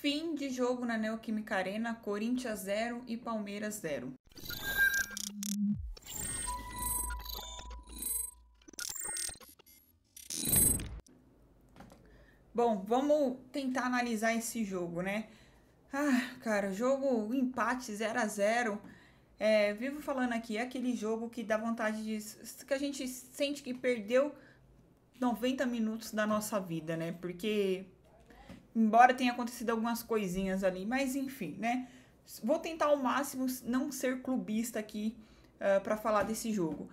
Fim de jogo na Neoquímica Arena, Corinthians 0 e Palmeiras 0. Bom, vamos tentar analisar esse jogo, né? Ah, cara, jogo empate 0 a 0 é, Vivo falando aqui, é aquele jogo que dá vontade de. que a gente sente que perdeu 90 minutos da nossa vida, né? Porque Embora tenha acontecido algumas coisinhas ali, mas enfim, né? Vou tentar ao máximo não ser clubista aqui uh, ah, para falar desse jogo.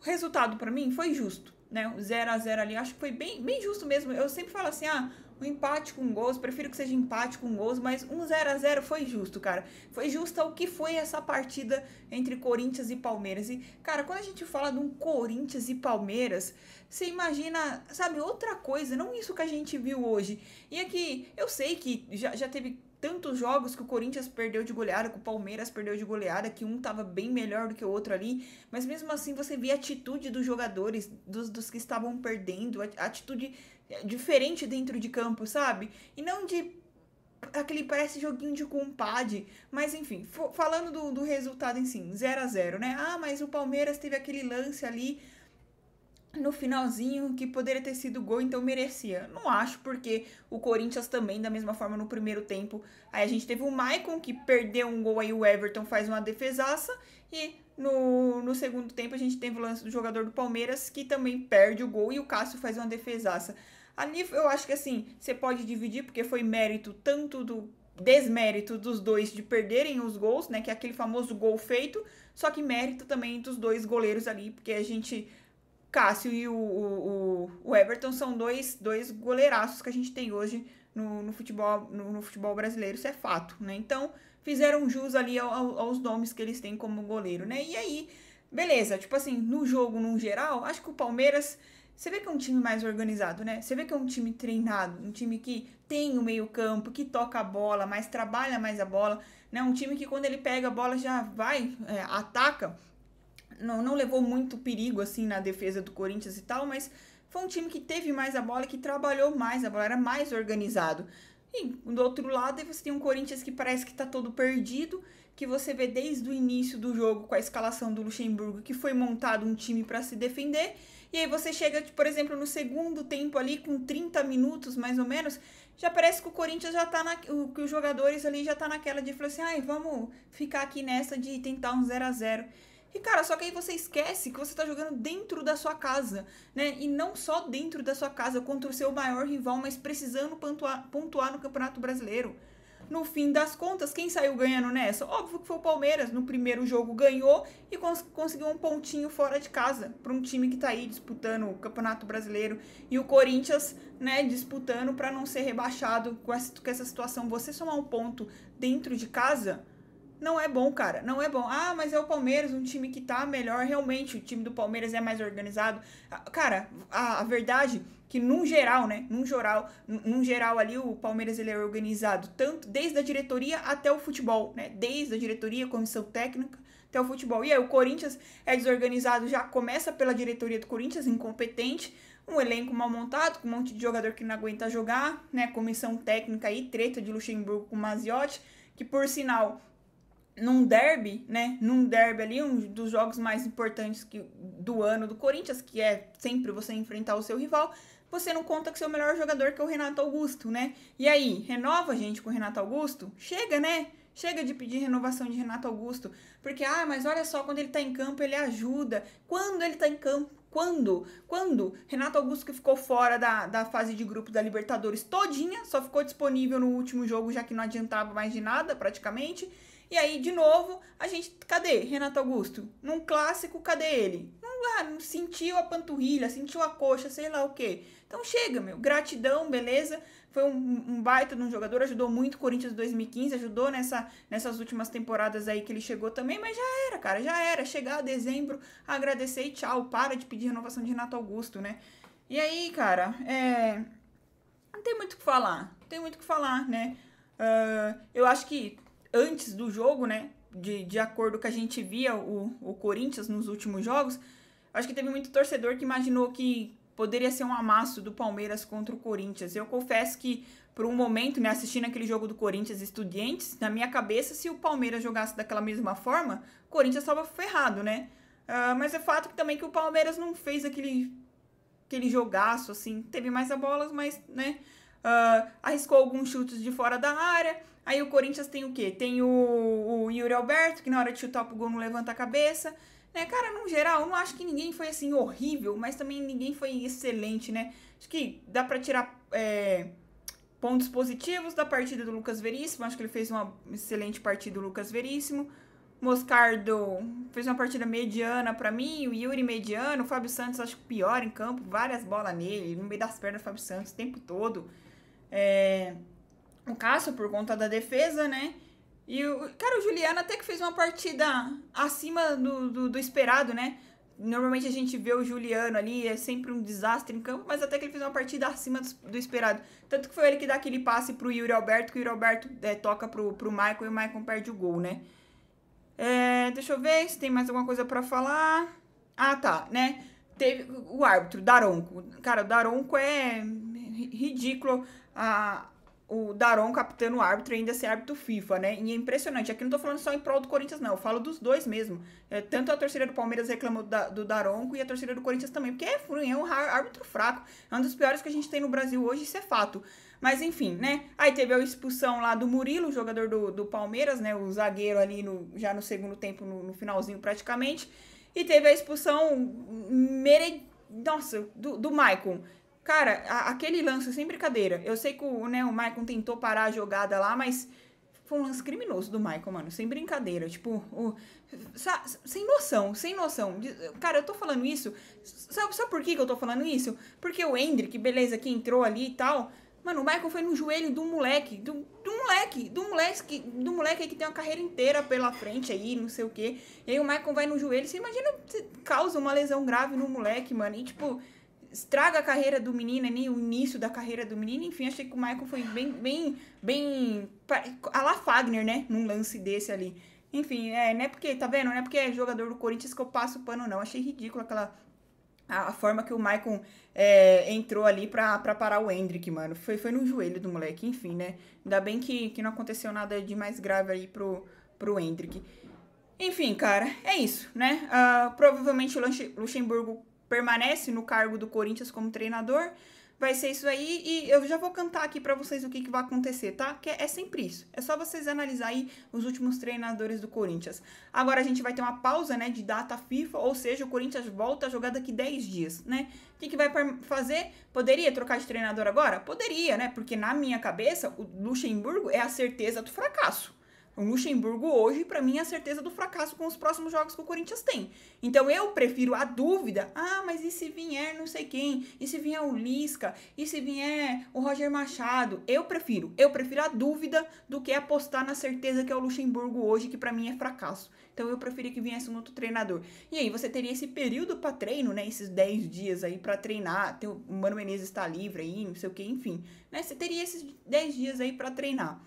O resultado para mim foi justo, né? 0 a 0 ali, acho que foi bem, bem justo mesmo. Eu sempre falo assim: "Ah, o empate com gols, prefiro que seja empate com gols, mas um 0 a 0 foi justo, cara. Foi justo o que foi essa partida entre Corinthians e Palmeiras. E, cara, quando a gente fala de um Corinthians e Palmeiras, você imagina, sabe, outra coisa, não isso que a gente viu hoje. E aqui, eu sei que já, já teve tantos jogos que o Corinthians perdeu de goleada, que o Palmeiras perdeu de goleada, que um tava bem melhor do que o outro ali, mas mesmo assim você via a atitude dos jogadores, dos, dos que estavam perdendo, a atitude eh, diferente dentro de campo, sabe? E não de aquele parece joguinho de compadre, mas enfim, falando do, do resultado em si, 0 a 0 né? Ah, mas o Palmeiras teve aquele lance ali no finalzinho que poderia ter sido gol, então merecia. Não acho, porque o Corinthians também, da mesma forma, no primeiro tempo. Aí a gente teve o Maicon, que perdeu um gol, aí o Everton faz uma defesaça. E no, no segundo tempo a gente teve o lance do jogador do Palmeiras, que também perde o gol e o Cássio faz uma defesaça. Ali eu acho que assim, você pode dividir, porque foi mérito tanto do desmérito dos dois de perderem os gols, né? Que é aquele famoso gol feito, só que mérito também dos dois goleiros ali, porque a gente Cássio e o, o, o, Everton são dois, dois goleiraços que a gente tem hoje no, no futebol, no, no, futebol brasileiro, isso é fato, né? Então, fizeram jus ali ao, aos nomes que eles têm como goleiro, né? E aí, beleza, tipo assim, no jogo, no geral, acho que o Palmeiras... Você vê que é um time mais organizado, né? Você vê que é um time treinado, um time que tem o meio-campo, que toca a bola, mas trabalha mais a bola, né? Um time que quando ele pega a bola já vai, é, ataca não, não levou muito perigo assim na defesa do Corinthians e tal, mas foi um time que teve mais a bola que trabalhou mais a bola, era mais organizado. E do outro lado, você tem um Corinthians que parece que está todo perdido, que você vê desde o início do jogo com a escalação do Luxemburgo, que foi montado um time para se defender, e aí você chega, tipo, por exemplo, no segundo tempo ali, com 30 minutos mais ou menos, já parece que o Corinthians já tá na. O, que os jogadores ali já tá naquela de falar assim, ai, vamos ficar aqui nessa de tentar um 0 a 0 e cara, só que aí você esquece que você tá jogando dentro da sua casa, né? E não só dentro da sua casa contra o seu maior rival, mas precisando pontuar, pontuar no Campeonato Brasileiro. No fim das contas, quem saiu ganhando nessa? Óbvio que foi o Palmeiras. No primeiro jogo ganhou e cons conseguiu um pontinho fora de casa para um time que tá aí disputando o Campeonato Brasileiro e o Corinthians, né, disputando para não ser rebaixado com essa, com essa situação. Você somar um ponto dentro de casa, não é bom, cara. Não é bom. Ah, mas é o Palmeiras, um time que tá melhor. Realmente, o time do Palmeiras é mais organizado. Ah, cara, a, a verdade que num geral, né? Num geral, num geral ali o Palmeiras ele é organizado tanto desde a diretoria até o futebol, né? Desde a diretoria, comissão técnica até o futebol. E aí o Corinthians é desorganizado, já começa pela diretoria do Corinthians incompetente, um elenco mal montado, com um monte de jogador que não aguenta jogar, né? Comissão técnica aí, treta de Luxemburgo com Maziotti, que por sinal num derby, né? Num derby ali, um dos jogos mais importantes que, do ano do Corinthians, que é sempre você enfrentar o seu rival, você não conta com seu melhor jogador, que é o Renato Augusto, né? E aí, renova a gente com o Renato Augusto? Chega, né? Chega de pedir renovação de Renato Augusto, porque, ah, mas olha só, quando ele tá em campo, ele ajuda. Quando ele tá em campo, quando? Quando Renato Augusto que ficou fora da, da fase de grupos da Libertadores todinha, só ficou disponível no último jogo, já que não adiantava mais de nada, praticamente. E aí, de novo, a gente. Cadê Renato Augusto? Num clássico, cadê ele? Ah, sentiu a panturrilha, sentiu a coxa, sei lá o quê. Então chega, meu. Gratidão, beleza? Foi um, um baita de um jogador, ajudou muito o Corinthians 2015, ajudou nessa, nessas últimas temporadas aí que ele chegou também, mas já era, cara, já era. Chegar a dezembro, agradecer e tchau. Para de pedir renovação de Renato Augusto, né? E aí, cara, é... não tem muito o que falar. Não tem muito o que falar, né? Uh, eu acho que antes do jogo, né? De, de acordo com a gente via o, o Corinthians nos últimos jogos, acho que teve muito torcedor que imaginou que poderia ser um amasso do Palmeiras contra o Corinthians. Eu confesso que, por um momento, né, assistindo aquele jogo do Corinthians Estudiantes, na minha cabeça, se o Palmeiras jogasse daquela mesma forma, o Corinthians estava ferrado, né? Uh, mas é fato que, também que o Palmeiras não fez aquele, aquele jogaço, assim. Teve mais a bola, mas, né, uh, arriscou alguns chutes de fora da área. Aí o Corinthians tem o quê? Tem o, o Yuri Alberto, que na hora de chutar pro gol não levanta a cabeça né cara, no geral, eu não acho que ninguém foi assim horrível, mas também ninguém foi excelente, né? Acho que dá para tirar é, pontos positivos da partida do Lucas Veríssimo. Acho que ele fez uma excelente partida do Lucas Veríssimo. Moscardo fez uma partida mediana para mim, o Yuri mediano, o Fábio Santos acho que pior em campo, várias bolas nele, no meio das pernas do Fábio Santos o tempo todo. É, o Cássio por conta da defesa, né? E, o, cara, o Juliano até que fez uma partida acima do, do, do esperado, né? Normalmente a gente vê o Juliano ali, é sempre um desastre em campo, mas até que ele fez uma partida acima do, do esperado. Tanto que foi ele que dá aquele passe pro Yuri Alberto, que o Yuri Alberto é, toca pro, pro Michael e o Michael perde o gol, né? É, deixa eu ver se tem mais alguma coisa para falar. Ah, tá, né? Teve o árbitro, Daronco. Cara, o Daronco é ridículo a, o Daron capitando o árbitro e ainda ser árbitro FIFA, né? E é impressionante. Aqui não tô falando só em prol do Corinthians, não. Eu falo dos dois mesmo. É, tanto a torcida do Palmeiras reclamou da, do Daronco e a torcida do Corinthians também, porque é é um árbitro fraco. É um dos piores que a gente tem no Brasil hoje, isso é fato. Mas enfim, né? Aí teve a expulsão lá do Murilo, jogador do, do Palmeiras, né? O zagueiro ali no, já no segundo tempo, no, no finalzinho praticamente. E teve a expulsão hum, mere... Nossa, do, do Maicon. Cara, a, aquele lance, sem brincadeira. Eu sei que o, né, o Michael tentou parar a jogada lá, mas foi um lance criminoso do Michael, mano. Sem brincadeira. Tipo, o, sa, sem noção, sem noção. Cara, eu tô falando isso. Sabe, sabe por que, que eu tô falando isso? Porque o Hendrick, beleza, que entrou ali e tal. Mano, o Michael foi no joelho do moleque. Do, do moleque. Do moleque, do moleque que tem uma carreira inteira pela frente aí, não sei o quê. E aí o Michael vai no joelho. Você imagina, você causa uma lesão grave no moleque, mano. E tipo estraga a carreira do menino é nem o início da carreira do menino. Enfim, achei que o Michael foi bem, bem, bem. A la Fagner, né? Num lance desse ali. Enfim, é, não é porque, tá vendo? Não é porque é jogador do Corinthians que eu passo o pano, não. Achei ridículo aquela. A, a forma que o Maicon é, entrou ali pra, pra parar o Hendrick, mano. Foi, foi no joelho do moleque, enfim, né? Ainda bem que, que não aconteceu nada de mais grave aí pro, pro Hendrick. Enfim, cara, é isso, né? Uh, provavelmente o Luxemburgo permanece no cargo do Corinthians como treinador. Vai ser isso aí e eu já vou cantar aqui para vocês o que, que vai acontecer, tá? Que é, sempre isso. É só vocês analisar aí os últimos treinadores do Corinthians. Agora a gente vai ter uma pausa, né, de data FIFA, ou seja, o Corinthians volta a jogar daqui 10 dias, né? O que, que vai fazer? Poderia trocar de treinador agora? Poderia, né? Porque na minha cabeça, o Luxemburgo é a certeza do fracasso. O Luxemburgo hoje, para mim, é a certeza do fracasso com os próximos jogos que o Corinthians tem. Então eu prefiro a dúvida. Ah, mas e se vier não sei quem? E se vier o Lisca? E se vier o Roger Machado? Eu prefiro. Eu prefiro a dúvida do que apostar na certeza que é o Luxemburgo hoje, que para mim é fracasso. Então eu preferia que viesse um outro treinador. E aí você teria esse período para treino, né? Esses 10 dias aí para treinar. O Mano Menezes está livre aí, não sei o que, enfim. Né? Você teria esses 10 dias aí para treinar.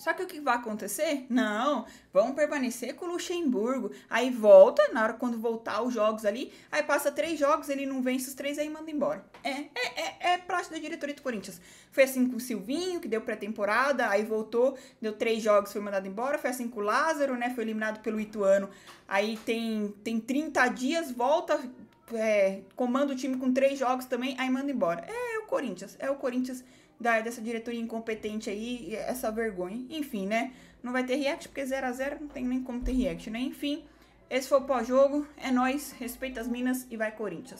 Só que o que vai acontecer? Não, vão permanecer com o Luxemburgo. Aí volta, na hora quando voltar os jogos ali, aí passa três jogos, ele não vence os três, aí manda embora. É, é, é, é prática da diretoria do Corinthians. Foi assim com o Silvinho, que deu pré-temporada, aí voltou, deu três jogos, foi mandado embora. Foi assim com o Lázaro, né? Foi eliminado pelo Ituano. Aí tem, tem 30 dias, volta, é, comanda o time com três jogos também, aí manda embora. É, é o Corinthians, é o Corinthians da, dessa diretoria incompetente aí, essa vergonha. Enfim, né? Não vai ter react porque 0 a 0 não tem nem como ter react, né? Enfim, esse foi o pós-jogo. É nós, respeita as minas e vai Corinthians.